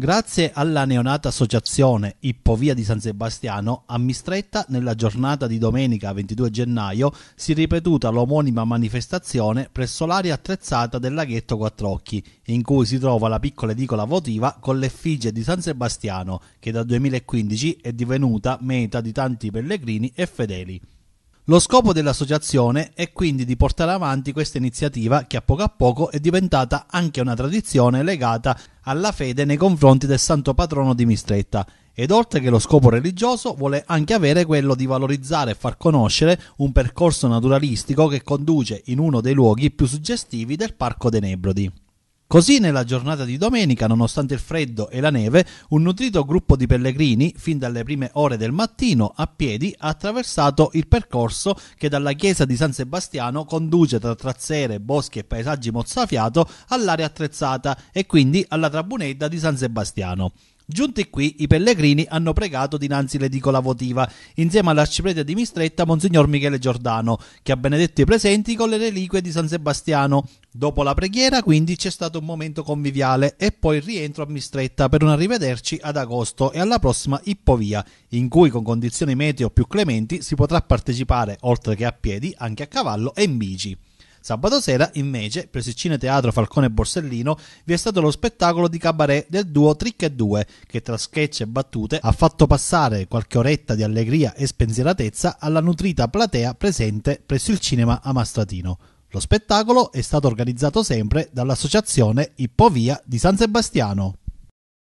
Grazie alla neonata associazione Ippovia di San Sebastiano, a Mistretta, nella giornata di domenica 22 gennaio, si è ripetuta l'omonima manifestazione presso l'area attrezzata del laghetto Quattrocchi, in cui si trova la piccola edicola votiva con l'effigie di San Sebastiano, che dal 2015 è divenuta meta di tanti pellegrini e fedeli. Lo scopo dell'associazione è quindi di portare avanti questa iniziativa che a poco a poco è diventata anche una tradizione legata alla fede nei confronti del santo patrono di Mistretta ed oltre che lo scopo religioso vuole anche avere quello di valorizzare e far conoscere un percorso naturalistico che conduce in uno dei luoghi più suggestivi del Parco dei Nebrodi. Così nella giornata di domenica, nonostante il freddo e la neve, un nutrito gruppo di pellegrini, fin dalle prime ore del mattino, a piedi ha attraversato il percorso che dalla chiesa di San Sebastiano conduce tra trazzere, boschi e paesaggi mozzafiato all'area attrezzata e quindi alla trabunetta di San Sebastiano. Giunti qui, i pellegrini hanno pregato dinanzi l'edicola votiva, insieme all'arciprete di Mistretta Monsignor Michele Giordano, che ha benedetto i presenti con le reliquie di San Sebastiano. Dopo la preghiera, quindi, c'è stato un momento conviviale e poi il rientro a Mistretta per un arrivederci ad agosto e alla prossima Ippovia, in cui con condizioni meteo più clementi si potrà partecipare, oltre che a piedi, anche a cavallo e in bici. Sabato sera, invece, presso il Cine Teatro Falcone Borsellino, vi è stato lo spettacolo di cabaret del duo Trick e 2, che tra sketch e battute ha fatto passare qualche oretta di allegria e spensieratezza alla nutrita platea presente presso il cinema Amastratino. Lo spettacolo è stato organizzato sempre dall'associazione Ippovia di San Sebastiano.